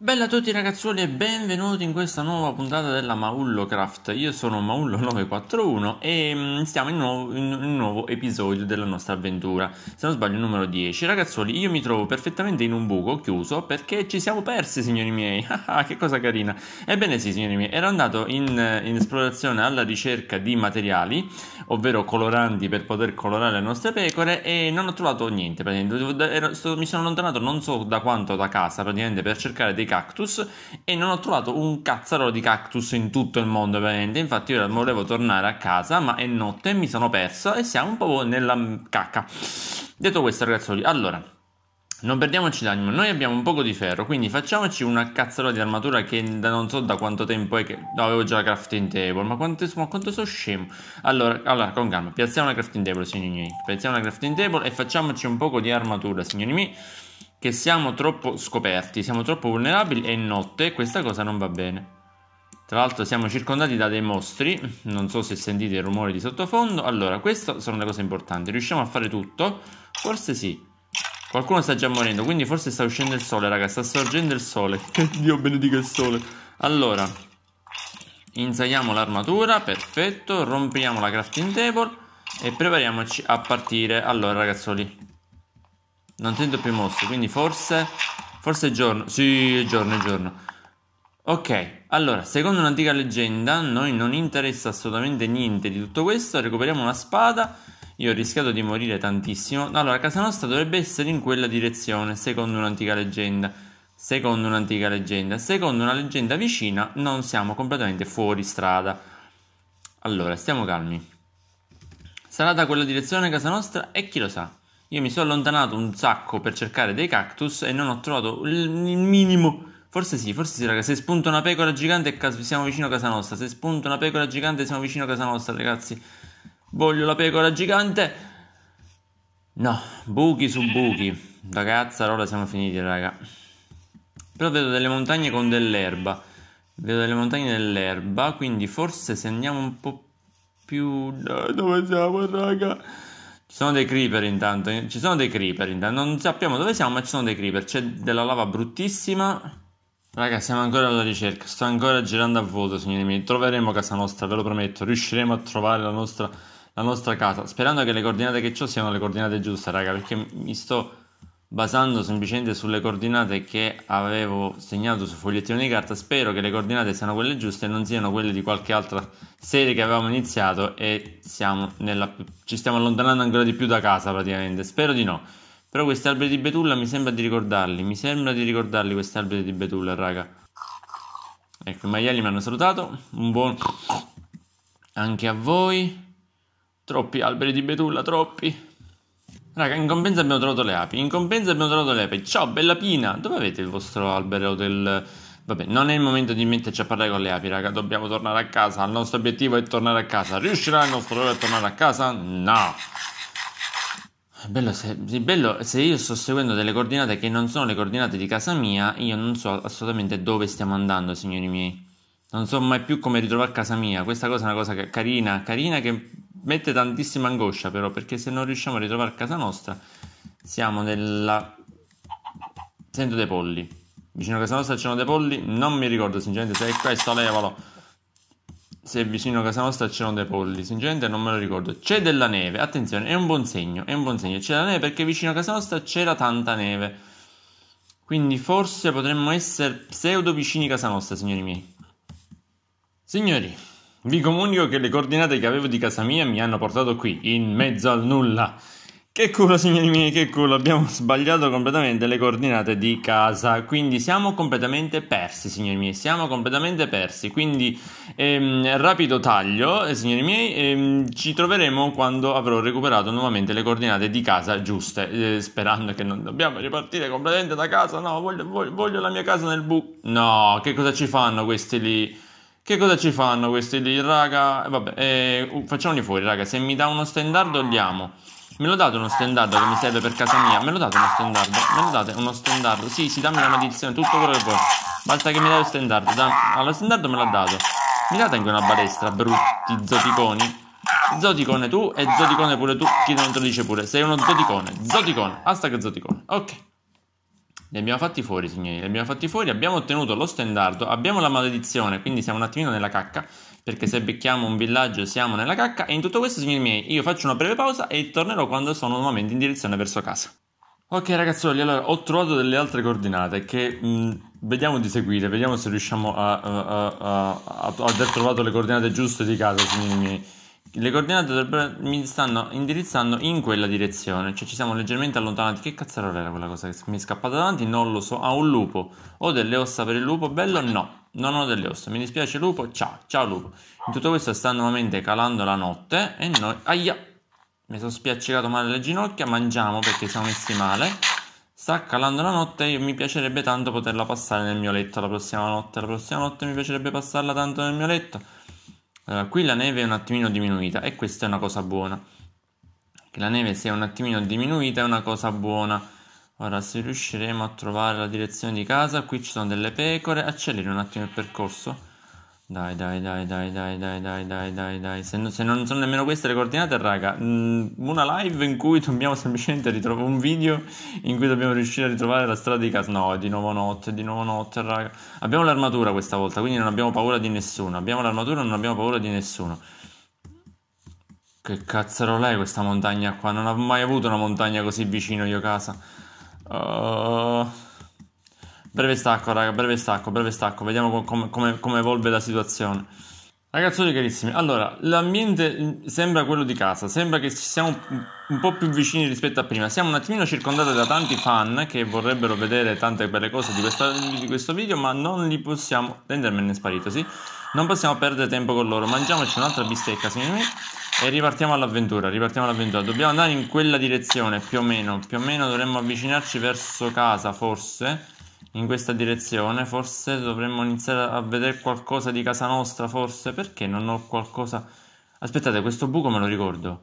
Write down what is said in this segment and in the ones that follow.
Bella a tutti ragazzuoli e benvenuti in questa nuova puntata della Maullocraft Io sono Maullo941 e mm, stiamo in, nuovo, in un nuovo episodio della nostra avventura. Se non sbaglio, numero 10. Ragazzuoli, io mi trovo perfettamente in un buco chiuso perché ci siamo persi, signori miei. Ah, ah, che cosa carina! Ebbene sì, signori miei, ero andato in, eh, in esplorazione alla ricerca di materiali, ovvero coloranti per poter colorare le nostre pecore e non ho trovato niente. Praticamente. Mi sono allontanato non so da quanto da casa, praticamente per cercare dei cactus e non ho trovato un cazzarolo di cactus in tutto il mondo ovviamente infatti io volevo tornare a casa ma è notte, mi sono perso e siamo un po' nella cacca. Detto questo ragazzi, allora, non perdiamoci d'animo, noi abbiamo un poco di ferro, quindi facciamoci una cazzarola di armatura che non so da quanto tempo è che... No, avevo già la crafting table, ma quanto, ma quanto sono scemo. Allora, allora, con calma, piazziamo la crafting table, signori miei. Piazziamo la crafting table e facciamoci un poco di armatura, signori miei che siamo troppo scoperti, siamo troppo vulnerabili e notte questa cosa non va bene. Tra l'altro siamo circondati da dei mostri, non so se sentite il rumore di sottofondo. Allora, queste sono le cose importanti. Riusciamo a fare tutto? Forse sì. Qualcuno sta già morendo, quindi forse sta uscendo il sole, raga, sta sorgendo il sole. Che Dio benedica il sole. Allora, insaiamo l'armatura, perfetto, rompiamo la crafting table e prepariamoci a partire. Allora, ragazzoli, non tento più mosse, quindi forse... Forse è giorno. Sì, è giorno, è giorno. Ok, allora, secondo un'antica leggenda, noi non interessa assolutamente niente di tutto questo, recuperiamo una spada. Io ho rischiato di morire tantissimo. Allora, casa nostra dovrebbe essere in quella direzione, secondo un'antica leggenda. Secondo un'antica leggenda. Secondo una leggenda vicina, non siamo completamente fuori strada. Allora, stiamo calmi. Sarà da quella direzione casa nostra e chi lo sa, io mi sono allontanato un sacco per cercare dei cactus e non ho trovato il minimo. Forse sì, forse sì, raga. Se spunta una pecora gigante, siamo vicino a casa nostra. Se spunta una pecora gigante, siamo vicino a casa nostra, ragazzi. Voglio la pecora gigante. No, buchi su buchi. Da cazzo, ora siamo finiti, raga. Però vedo delle montagne con dell'erba. Vedo delle montagne dell'erba, quindi forse se andiamo un po' più... dove siamo, raga? Ci sono dei creeper intanto, eh. ci sono dei creeper intanto, non sappiamo dove siamo ma ci sono dei creeper, c'è della lava bruttissima. Raga, siamo ancora alla ricerca, sto ancora girando a vuoto, signori miei. Troveremo casa nostra, ve lo prometto. Riusciremo a trovare la nostra, la nostra casa. Sperando che le coordinate che ho siano le coordinate giuste, raga, perché mi sto basando semplicemente sulle coordinate che avevo segnato sul fogliettino di carta, spero che le coordinate siano quelle giuste e non siano quelle di qualche altra serie che avevamo iniziato e nella... ci stiamo allontanando ancora di più da casa praticamente, spero di no. Però questi alberi di betulla mi sembra di ricordarli, mi sembra di ricordarli questi alberi di betulla, raga. Ecco, i maiali mi hanno salutato, un buon anche a voi. Troppi alberi di betulla, troppi. Raga, in compenso abbiamo trovato le api. In compenso abbiamo trovato le api. Ciao, bella pina. Dove avete il vostro albero del... Vabbè, non è il momento di metterci a parlare con le api, raga. Dobbiamo tornare a casa. Il nostro obiettivo è tornare a casa. Riuscirà il nostro eroe a tornare a casa? No. Bello se, bello se, io sto seguendo delle coordinate che non sono le coordinate di casa mia, io non so assolutamente dove stiamo andando, signori miei. Non so mai più come ritrovare casa mia. Questa cosa è una cosa carina, carina che mette tantissima angoscia però perché se non riusciamo a ritrovare casa nostra siamo nella sento dei polli vicino a casa nostra c'erano dei polli non mi ricordo sinceramente se è questo levalo se vicino a casa nostra c'erano dei polli sinceramente non me lo ricordo c'è della neve attenzione è un buon segno è un buon segno c'è della neve perché vicino a casa nostra c'era tanta neve quindi forse potremmo essere pseudo vicini a casa nostra signori miei signori vi comunico che le coordinate che avevo di casa mia mi hanno portato qui, in mezzo al nulla. Che culo, signori miei, che culo, abbiamo sbagliato completamente le coordinate di casa, quindi siamo completamente persi, signori miei, siamo completamente persi, quindi ehm, rapido taglio, eh, signori miei, ehm, ci troveremo quando avrò recuperato nuovamente le coordinate di casa giuste, eh, sperando che non dobbiamo ripartire completamente da casa, no, voglio, voglio, voglio la mia casa nel bu... No, che cosa ci fanno questi lì? Che cosa ci fanno questi lì, raga? Eh, vabbè, eh, facciamoli fuori, raga. Se mi dà uno standard, liamo. Me lo date uno standard che mi serve per casa mia? Me lo date uno standard? Me lo date uno standard? Sì, sì, dammi la maledizione, tutto quello che vuoi. Basta che mi dai lo standard. Dam... Allora, ah, standard me l'ha dato. Mi date anche una balestra, brutti zoticoni. Zoticone tu e zoticone pure tu. Chi non te lo dice pure? Sei uno zoticone. Zoticone. Hashtag zoticone. Ok. Li abbiamo fatti fuori, signori. Li abbiamo fatti fuori. Abbiamo ottenuto lo standard. Abbiamo la maledizione. Quindi siamo un attimino nella cacca. Perché se becchiamo un villaggio siamo nella cacca. E in tutto questo, signori miei, io faccio una breve pausa e tornerò quando sono nuovamente in direzione verso casa. Ok, ragazzoli, allora ho trovato delle altre coordinate che mh, mm, vediamo di seguire. Vediamo se riusciamo a, a, a, a aver trovato le coordinate giuste di casa, signori miei le coordinate dovrebbero, mi stanno indirizzando in quella direzione, cioè ci siamo leggermente allontanati. Che cazzo era quella cosa che mi è scappata davanti? Non lo so. Ha ah, un lupo. Ho delle ossa per il lupo? Bello? No, non ho delle ossa. Mi dispiace lupo? Ciao, ciao lupo. In tutto questo sta nuovamente calando la notte e noi... Aia! Mi sono spiaccicato male le ginocchia, mangiamo perché siamo messi male. Sta calando la notte e mi piacerebbe tanto poterla passare nel mio letto la prossima notte. La prossima notte mi piacerebbe passarla tanto nel mio letto qui la neve è un attimino diminuita e questa è una cosa buona. Che la neve sia un attimino diminuita è una cosa buona. Ora, se riusciremo a trovare la direzione di casa, qui ci sono delle pecore, accelera un attimo il percorso. Dai, dai, dai, dai, dai, dai, dai, dai, dai, dai. Se, no- se non sono nemmeno queste le coordinate, raga, mh, mm, una live in cui dobbiamo semplicemente ritrovare un video in cui dobbiamo riuscire a ritrovare la strada di casa. No, è di nuovo notte, di nuovo notte, raga. Abbiamo l'armatura questa volta, quindi non abbiamo paura di nessuno. Abbiamo l'armatura, non abbiamo paura di nessuno. Che cazzo lei questa montagna qua? Non ho mai avuto una montagna così vicino io a casa. Uh... Breve stacco, raga, breve stacco, breve stacco. Vediamo com- com- come-, evolve la situazione. Ragazzuoli carissimi, allora, l'ambiente mm, sembra quello di casa, sembra che siamo un po' più vicini rispetto a prima, siamo un attimino circondati da tanti fan che vorrebbero vedere tante belle cose di, questa, di questo video, ma non li possiamo... Tendermene è sparito, sì? Non possiamo perdere tempo con loro, mangiamoci un'altra bistecca, secondo me, e ripartiamo all'avventura, ripartiamo all'avventura. Dobbiamo andare in quella direzione, più o meno, più o meno dovremmo avvicinarci verso casa, forse in questa direzione, forse dovremmo iniziare a vedere qualcosa di casa nostra, forse, perché non ho qualcosa... Aspettate, questo buco me lo ricordo.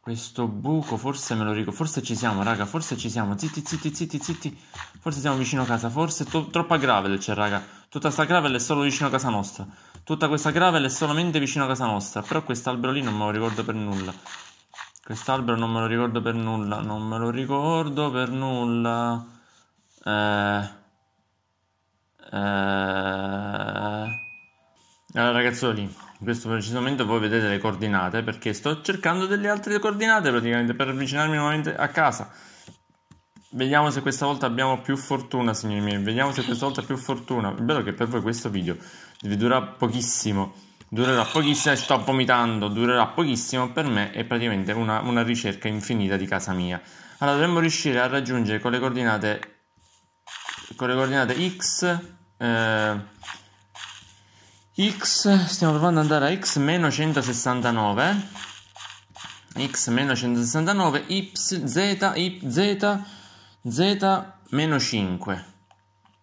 Questo buco, forse me lo ricordo, forse ci siamo, raga, forse ci siamo, zitti, zitti, zitti, zitti, forse siamo vicino a casa, forse to- troppa gravel c'è, raga, tutta questa gravel è solo vicino a casa nostra, tutta questa gravel è solamente vicino a casa nostra, però quest'albero lì non me lo ricordo per nulla, quest'albero non me lo ricordo per nulla, non me lo ricordo per nulla... Uh, uh. Allora ragazzoli, in questo preciso momento voi vedete le coordinate perché sto cercando delle altre coordinate praticamente per avvicinarmi nuovamente a casa. Vediamo se questa volta abbiamo più fortuna, signori miei. Vediamo se questa volta più fortuna. È vero che per voi questo video vi dura pochissimo. Durerà pochissimo e sto vomitando. Durerà pochissimo. Per me è praticamente una, una ricerca infinita di casa mia. Allora dovremmo riuscire a raggiungere con le coordinate con le coordinate x eh, x stiamo provando ad andare a x meno 169 x meno 169 y, z, y, z, z meno 5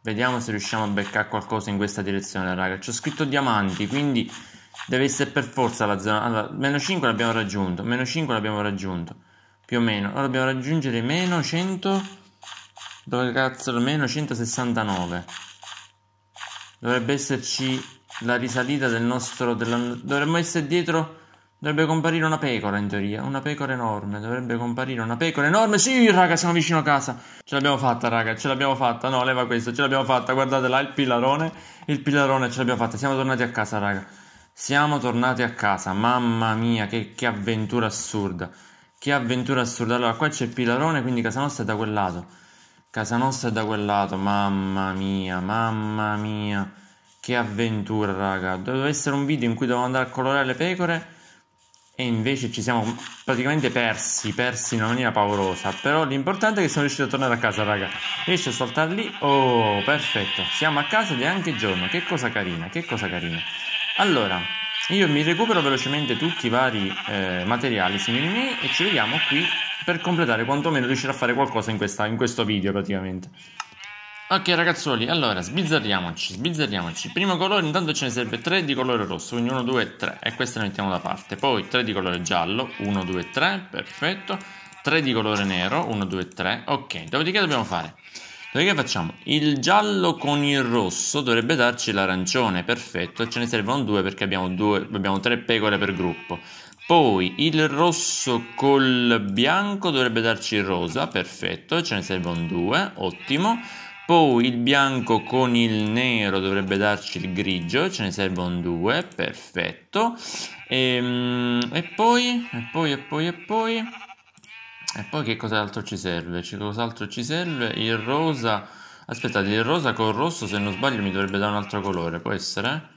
vediamo se riusciamo a beccare qualcosa in questa direzione raga c'è scritto diamanti quindi deve essere per forza la zona allora meno 5 l'abbiamo raggiunto meno 5 l'abbiamo raggiunto più o meno allora dobbiamo raggiungere meno 100 dove cazzo almeno 169. Dovrebbe esserci la risalita del nostro... Della, dovremmo essere dietro... Dovrebbe comparire una pecora in teoria, una pecora enorme, dovrebbe comparire una pecora enorme. Sì, raga, siamo vicino a casa. Ce l'abbiamo fatta, raga, ce l'abbiamo fatta. No, leva questo, ce l'abbiamo fatta. Guardate là il pilarone, il pilarone ce l'abbiamo fatta. Siamo tornati a casa, raga. Siamo tornati a casa. Mamma mia, che, che avventura assurda. Che avventura assurda. Allora, qua c'è il pilarone, quindi casa nostra è da quel lato. Casa nostra è da quel lato, mamma mia, mamma mia, che avventura, raga. Doveva essere un video in cui dovevo andare a colorare le pecore e invece ci siamo praticamente persi, persi in una maniera paurosa. Però l'importante è che sono riuscito a tornare a casa, raga. Riesci a saltare lì? Oh, perfetto. Siamo a casa ed è anche giorno. Che cosa carina, che cosa carina. Allora, io mi recupero velocemente tutti i vari eh, materiali, signori miei, e ci vediamo qui per completare quantomeno riuscire a fare qualcosa in, questa, in questo video praticamente. Ok ragazzuoli, allora sbizzarriamoci, sbizzarriamoci. Primo colore, intanto ce ne serve 3 di colore rosso, quindi 1, 2, 3 e queste le mettiamo da parte. Poi 3 di colore giallo, 1, 2, 3, perfetto. 3 di colore nero, 1, 2, 3, ok. Dopodiché dobbiamo fare? Dopodiché facciamo il giallo con il rosso, dovrebbe darci l'arancione, perfetto. Ce ne servono 2 perché abbiamo, abbiamo 3 pecore per gruppo. Poi il rosso col bianco dovrebbe darci il rosa, perfetto, ce ne servono due, ottimo. Poi il bianco con il nero dovrebbe darci il grigio, ce ne servono due, perfetto. E, ehm, e poi, e poi, e poi, e poi... E poi che cos'altro ci serve? cos'altro ci serve? Il rosa... Aspettate, il rosa col rosso se non sbaglio mi dovrebbe dare un altro colore, può essere?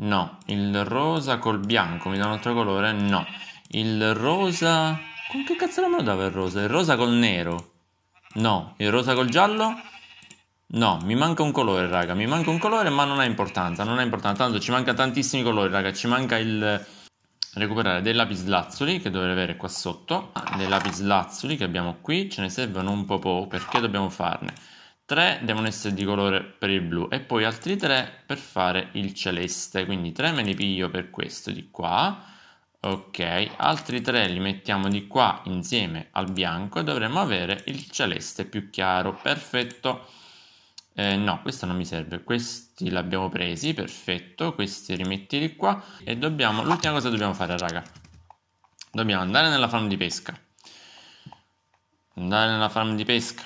No. Il rosa col bianco, mi dà un altro colore? No. Il rosa... Con che cazzo la me lo dava il rosa? Il rosa col nero? No. Il rosa col giallo? No, mi manca un colore, raga. Mi manca un colore, ma non ha importanza. Non ha importanza. Tanto ci manca tantissimi colori, raga. Ci manca il recuperare dei lapislazzuli che dovrei avere qua sotto, ah, dei lapislazzuli che abbiamo qui, ce ne servono un po' po'. perché dobbiamo farne 3 devono essere di colore per il blu e poi altri 3 per fare il celeste, quindi 3 me li piglio per questo di qua, ok, altri 3 li mettiamo di qua insieme al bianco e dovremmo avere il celeste più chiaro, perfetto. Eh, no, questo non mi serve, questi li abbiamo presi, perfetto, questi rimettili qua e dobbiamo, l'ultima cosa dobbiamo fare raga, dobbiamo andare nella farm di pesca, andare nella farm di pesca,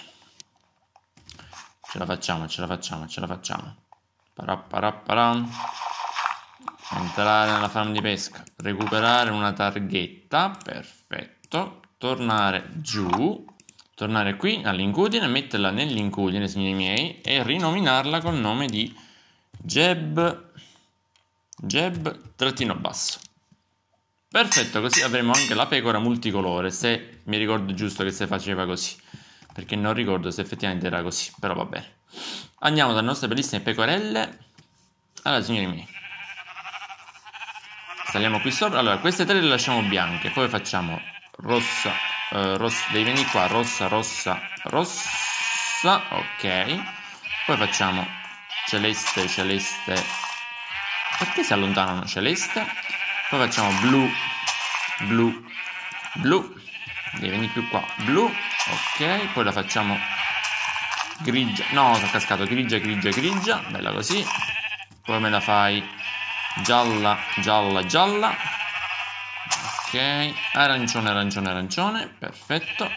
Ce la facciamo, ce la facciamo, ce la facciamo. Parapparapparam. Entrare nella farm di pesca. Recuperare una targhetta. Perfetto. Tornare giù. Tornare qui all'incudine, metterla nell'incudine, signori miei, e rinominarla col nome di Jeb. Jeb trattino basso. Perfetto, così avremo anche la pecora multicolore, se mi ricordo giusto che si faceva così perché non ricordo se effettivamente era così, però va bene. Andiamo dalle nostre bellissime pecorelle. Allora, signori miei, saliamo qui sopra. Allora, queste tre le lasciamo bianche, poi facciamo rossa, eh, rossa, devi venire qua, rossa, rossa, rossa, ok. Poi facciamo celeste, celeste, perché si allontanano celeste? Poi facciamo blu, blu, blu, devi venire più qua, blu, ok poi la facciamo grigia no sono cascato grigia grigia grigia bella così poi me la fai gialla gialla gialla ok arancione arancione arancione perfetto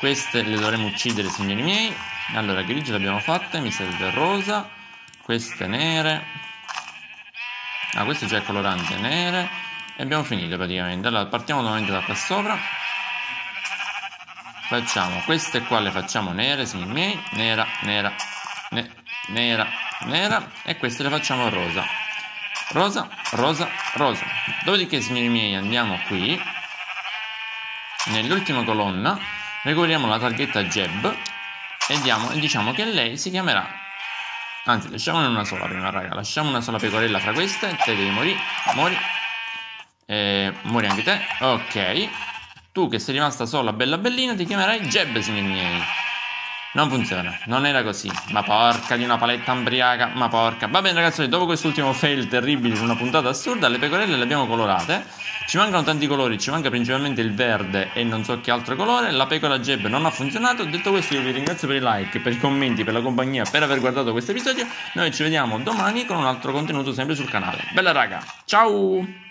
queste le dovremo uccidere signori miei allora grigia le abbiamo fatte mi serve rosa queste nere Ah, questo già è colorante nere. E abbiamo finito praticamente. Allora, partiamo nuovamente da qua sopra facciamo queste qua le facciamo nere sì, me, nera nera nera nera e queste le facciamo rosa rosa rosa rosa dopodiché signori miei andiamo qui nell'ultima colonna regoliamo la targhetta jeb e, diamo, e diciamo che lei si chiamerà anzi lasciamone una sola prima raga lasciamo una sola pecorella fra queste te devi morire mori eh, muori anche te ok tu che sei rimasta sola, bella bellina, ti chiamerai Jeb, signori miei. Non funziona, non era così. Ma porca di una paletta ambriaca, ma porca. Va bene ragazzi, dopo quest'ultimo fail terribile su una puntata assurda, le pecorelle le abbiamo colorate. Ci mancano tanti colori, ci manca principalmente il verde e non so che altro colore. La pecora Jeb non ha funzionato. Detto questo, io vi ringrazio per i like, per i commenti, per la compagnia, per aver guardato questo episodio. Noi ci vediamo domani con un altro contenuto sempre sul canale. Bella raga, ciao!